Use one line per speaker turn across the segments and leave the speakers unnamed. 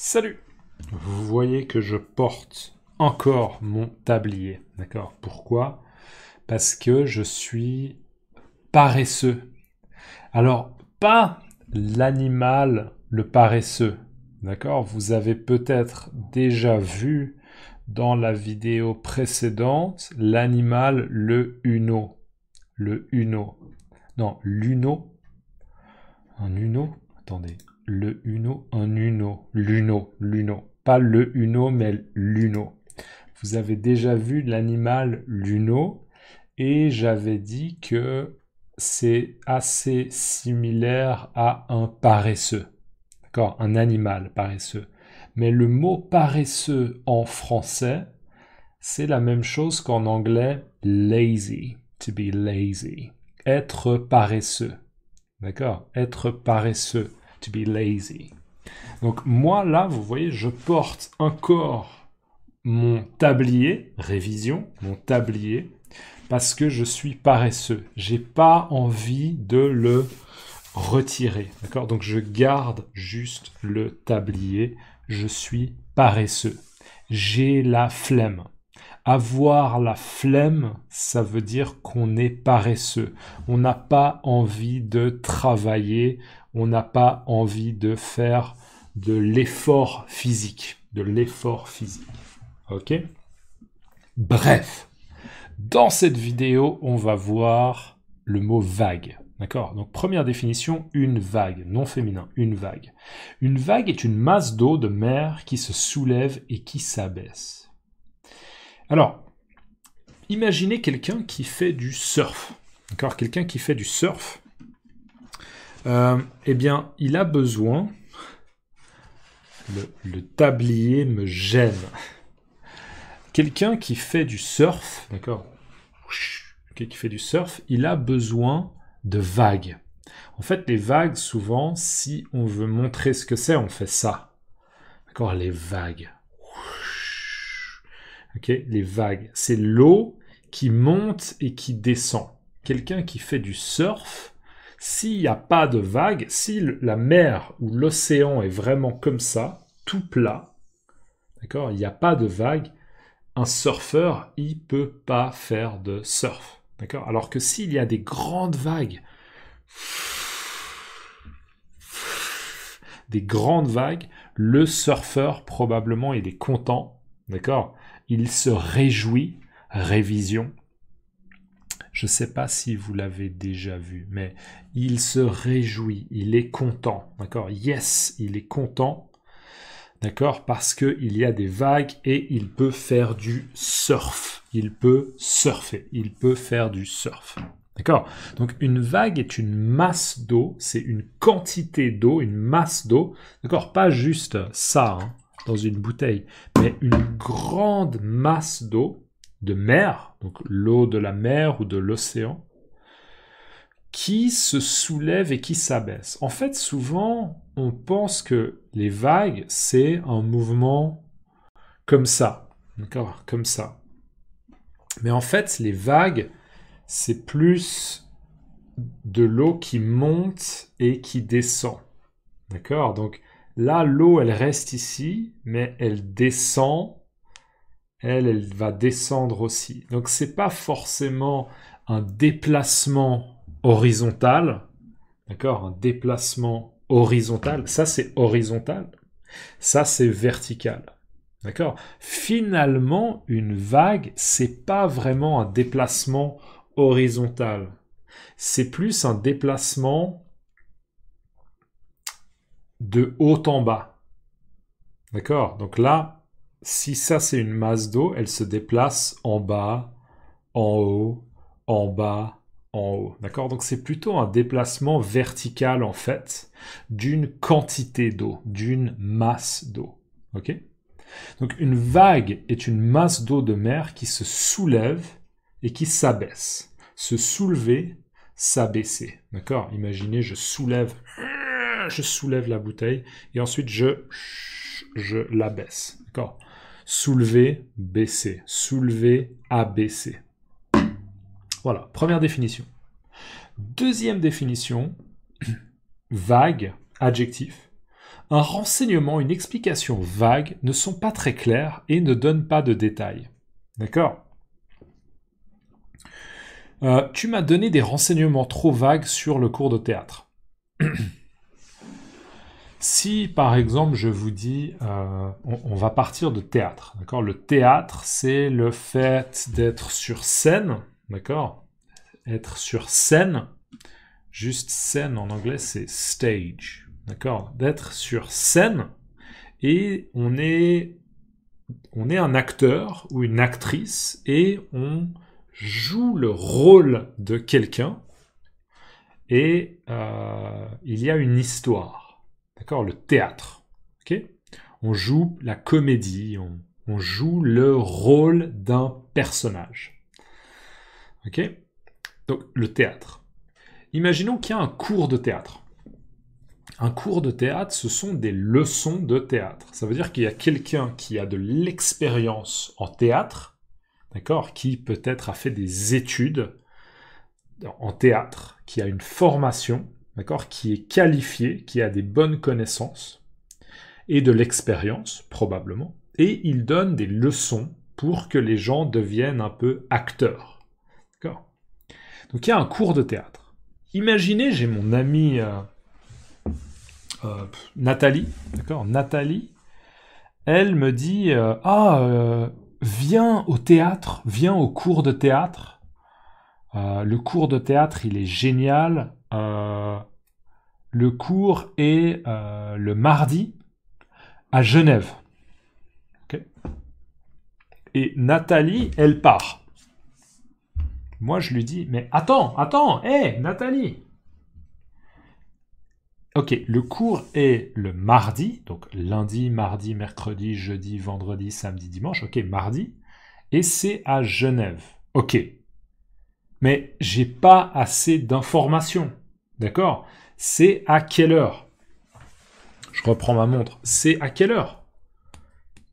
Salut Vous voyez que je porte encore mon tablier. D'accord Pourquoi Parce que je suis paresseux. Alors, pas l'animal, le paresseux. D'accord Vous avez peut-être déjà vu dans la vidéo précédente l'animal, le Uno. Le Uno. Non, l'Uno. Un Uno Attendez, le Uno un Uno, l'Uno, l'Uno. Pas le Uno, mais l'Uno. Vous avez déjà vu l'animal l'Uno et j'avais dit que c'est assez similaire à un paresseux. D'accord Un animal paresseux. Mais le mot paresseux en français, c'est la même chose qu'en anglais lazy, to be lazy. Être paresseux. D'accord Être paresseux to be lazy. Donc moi, là, vous voyez, je porte encore mon tablier, révision, mon tablier, parce que je suis paresseux. J'ai pas envie de le retirer. D'accord Donc je garde juste le tablier. Je suis paresseux. J'ai la flemme. Avoir la flemme, ça veut dire qu'on est paresseux. On n'a pas envie de travailler on n'a pas envie de faire de l'effort physique. De l'effort physique. Ok Bref, dans cette vidéo, on va voir le mot vague. D'accord Donc première définition, une vague, non féminin, une vague. Une vague est une masse d'eau de mer qui se soulève et qui s'abaisse. Alors, imaginez quelqu'un qui fait du surf. D'accord Quelqu'un qui fait du surf euh, eh bien, il a besoin... Le, le tablier me gêne. Quelqu'un qui fait du surf, d'accord Qui fait du surf, il a besoin de vagues. En fait, les vagues, souvent, si on veut montrer ce que c'est, on fait ça. D'accord Les vagues. Ok Les vagues. C'est l'eau qui monte et qui descend. Quelqu'un qui fait du surf, s'il n'y a pas de vagues, si la mer ou l'océan est vraiment comme ça, tout plat, d'accord, il n'y a pas de vagues, un surfeur, il peut pas faire de surf, d'accord Alors que s'il y a des grandes vagues, des grandes vagues, le surfeur probablement il est content, d'accord Il se réjouit, révision, je ne sais pas si vous l'avez déjà vu, mais il se réjouit, il est content. D'accord Yes, il est content. D'accord Parce qu'il y a des vagues et il peut faire du surf. Il peut surfer. Il peut faire du surf. D'accord Donc une vague est une masse d'eau, c'est une quantité d'eau, une masse d'eau. D'accord Pas juste ça hein, dans une bouteille, mais une grande masse d'eau de mer, donc l'eau de la mer ou de l'océan, qui se soulève et qui s'abaisse. En fait, souvent, on pense que les vagues, c'est un mouvement comme ça. D'accord Comme ça. Mais en fait, les vagues, c'est plus de l'eau qui monte et qui descend. D'accord Donc là, l'eau, elle reste ici, mais elle descend elle, va descendre aussi. Donc c'est pas forcément un déplacement horizontal, d'accord Un déplacement horizontal, ça c'est horizontal, ça c'est vertical. D'accord Finalement, une vague, c'est pas vraiment un déplacement horizontal. C'est plus un déplacement de haut en bas. D'accord Donc là, si ça c'est une masse d'eau, elle se déplace en bas, en haut, en bas, en haut. D'accord Donc c'est plutôt un déplacement vertical en fait d'une quantité d'eau, d'une masse d'eau. OK Donc une vague est une masse d'eau de mer qui se soulève et qui s'abaisse. Se soulever, s'abaisser. D'accord Imaginez, je soulève je soulève la bouteille et ensuite je je baisse, D'accord soulever, baisser, soulever, abaisser. Voilà, première définition. Deuxième définition, vague, adjectif. Un renseignement, une explication vague ne sont pas très claires et ne donnent pas de détails. D'accord euh, Tu m'as donné des renseignements trop vagues sur le cours de théâtre. Si par exemple je vous dis, euh, on, va partir de théâtre, d'accord Le théâtre, c'est le fait d'être sur scène, d'accord Être sur scène, juste scène en anglais, c'est stage, d'accord D'être sur scène et on est, un acteur ou une actrice et on joue le rôle de quelqu'un et euh, il y a une histoire. D'accord Le théâtre. ok on joue la comédie, on, joue le rôle d'un personnage. Ok Donc, le théâtre. Imaginons qu'il y a un cours de théâtre. Un cours de théâtre, ce sont des leçons de théâtre. Ça veut dire qu'il y a quelqu'un qui a de l'expérience en théâtre, d'accord Qui peut-être a fait des études en théâtre, qui a une formation, qui est qualifié, qui a des bonnes connaissances et de l'expérience, probablement, et il donne des leçons pour que les gens deviennent un peu acteurs. Donc il y a un cours de théâtre. Imaginez, j'ai mon amie euh, euh, Nathalie, d'accord Nathalie, elle me dit euh, Ah, viens au théâtre, viens au cours de théâtre. le cours de théâtre, il est génial. Euh, le cours est euh, le mardi à Genève. Et Nathalie, elle part. Moi, je lui dis, mais attends, attends, hé, Nathalie. Ok, le cours est le mardi, donc lundi, mardi, mercredi, jeudi, vendredi, samedi, dimanche. Ok, mardi. Et c'est à Genève. Ok, mais j'ai pas assez d'informations. D'accord C'est à quelle heure Je reprends ma montre. C'est à quelle heure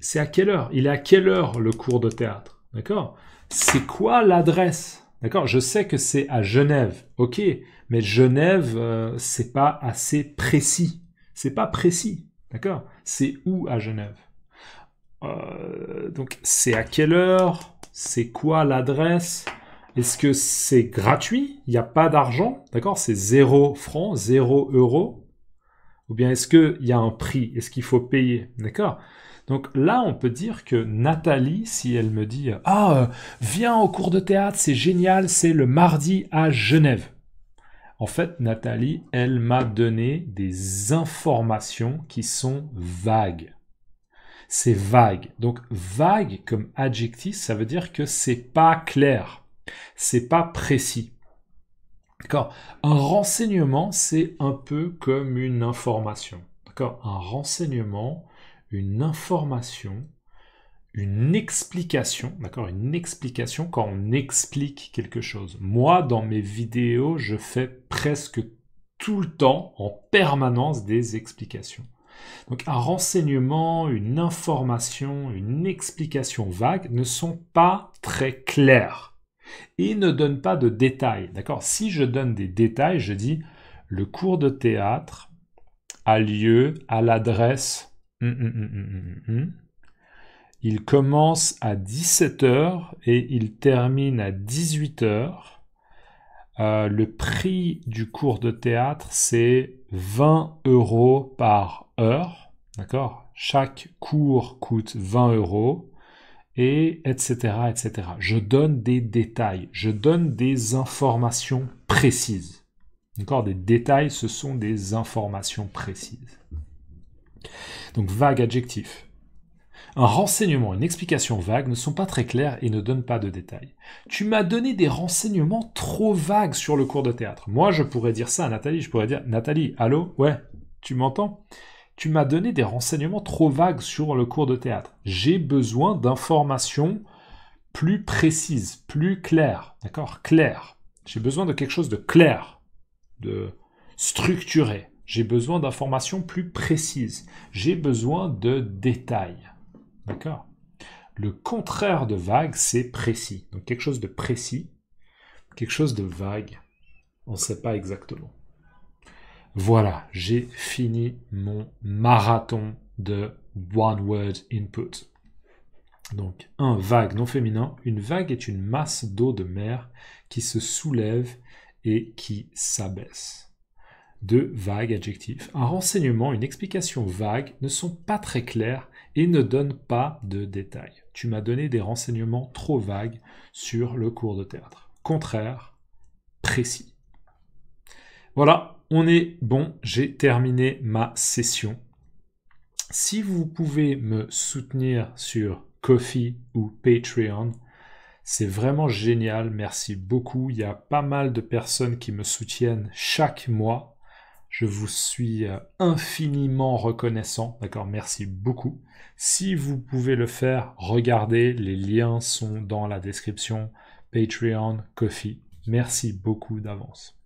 C'est à quelle heure Il est à quelle heure le cours de théâtre D'accord C'est quoi l'adresse D'accord Je sais que c'est à Genève. Ok, mais Genève, euh, c'est pas assez précis. C'est pas précis. D'accord C'est où à Genève euh, Donc, c'est à quelle heure C'est quoi l'adresse est-ce que c'est gratuit Il n'y a pas d'argent D'accord C'est 0 francs, 0 euros Ou bien est-ce qu'il y a un prix Est-ce qu'il faut payer D'accord donc là, on peut dire que Nathalie, si elle me dit Ah, euh, viens au cours de théâtre, c'est génial, c'est le mardi à Genève. En fait, Nathalie, elle m'a donné des informations qui sont vagues. C'est vague. Donc vague comme adjectif, ça veut dire que c'est pas clair. C'est pas précis. D'accord Un renseignement, c'est un peu comme une information. D'accord Un renseignement, une information, une explication, d'accord Une explication quand on explique quelque chose. Moi, dans mes vidéos, je fais presque tout le temps, en permanence, des explications. Donc un renseignement, une information, une explication vague ne sont pas très claires. Et ne donne pas de détails. D'accord Si je donne des détails, je dis le cours de théâtre a lieu à l'adresse. Hum, hum, hum, il commence à 17h et il termine à 18h. Euh, le prix du cours de théâtre, c'est 20 euros par heure. D'accord Chaque cours coûte 20 euros et etc., etc. Je donne des détails, je donne des informations précises. Encore Des détails, ce sont des informations précises. Donc vague adjectif. Un renseignement, une explication vague ne sont pas très claires et ne donnent pas de détails. Tu m'as donné des renseignements trop vagues sur le cours de théâtre. Moi, je pourrais dire ça à Nathalie. Je pourrais dire Nathalie, allô Ouais, tu m'entends tu m'as donné des renseignements trop vagues sur le cours de théâtre. J'ai besoin d'informations plus précises, plus claires, d'accord Claires. J'ai besoin de quelque chose de clair, de structuré. J'ai besoin d'informations plus précises. J'ai besoin de détails, d'accord Le contraire de vague, c'est précis. Donc quelque chose de précis, quelque chose de vague. On ne sait pas exactement. Voilà, j'ai fini mon marathon de One Word Input. Donc, un vague non féminin. Une vague est une masse d'eau de mer qui se soulève et qui s'abaisse. Deux vagues adjectifs. Un renseignement, une explication vague ne sont pas très claires et ne donnent pas de détails. Tu m'as donné des renseignements trop vagues sur le cours de théâtre. Contraire, précis. Voilà, on est bon, j'ai terminé ma session. Si vous pouvez me soutenir sur Coffee ou Patreon, c'est vraiment génial, merci beaucoup. Il y a pas mal de personnes qui me soutiennent chaque mois. Je vous suis euh, infiniment reconnaissant, d'accord Merci beaucoup. Si vous pouvez le faire, regardez, les liens sont dans la description. Patreon, Coffee. Merci beaucoup d'avance.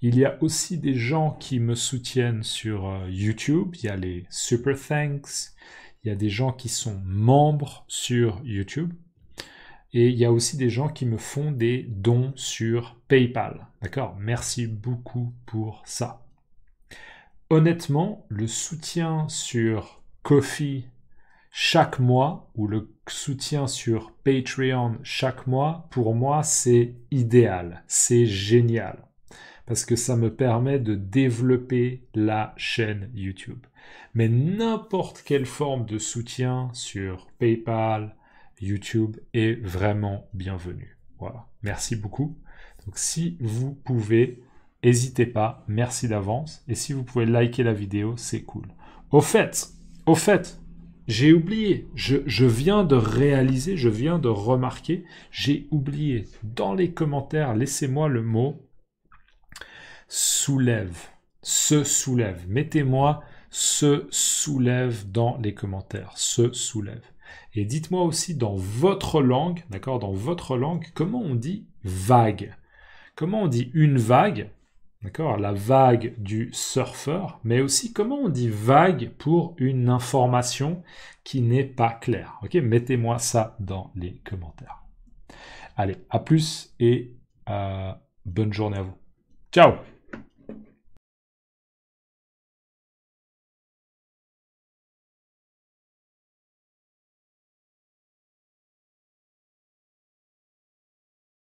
Il y a aussi des gens qui me soutiennent sur euh, YouTube. Il y a les Super Thanks. Il y a des gens qui sont membres sur YouTube. Et il y a aussi des gens qui me font des dons sur PayPal. D'accord Merci beaucoup pour ça. Honnêtement, le soutien sur Kofi chaque mois ou le soutien sur Patreon chaque mois, pour moi, c'est idéal, c'est génial. Parce que ça me permet de développer la chaîne YouTube. Mais n'importe quelle forme de soutien sur PayPal, YouTube est vraiment bienvenue. Voilà, merci beaucoup. Donc si vous pouvez, n'hésitez pas, merci d'avance. Et si vous pouvez liker la vidéo, c'est cool. Au fait, au fait, j'ai oublié, je, viens de réaliser, je viens de remarquer, j'ai oublié. Dans les commentaires, laissez-moi le mot soulève, se soulève. Mettez-moi se soulève dans les commentaires, se soulève. Et dites-moi aussi dans votre langue, d'accord, dans votre langue, comment on dit vague. Comment on dit une vague D'accord La vague du surfeur, mais aussi comment on dit vague pour une information qui n'est pas claire. Ok Mettez-moi ça dans les commentaires. Allez, à plus et euh, bonne journée à vous. Ciao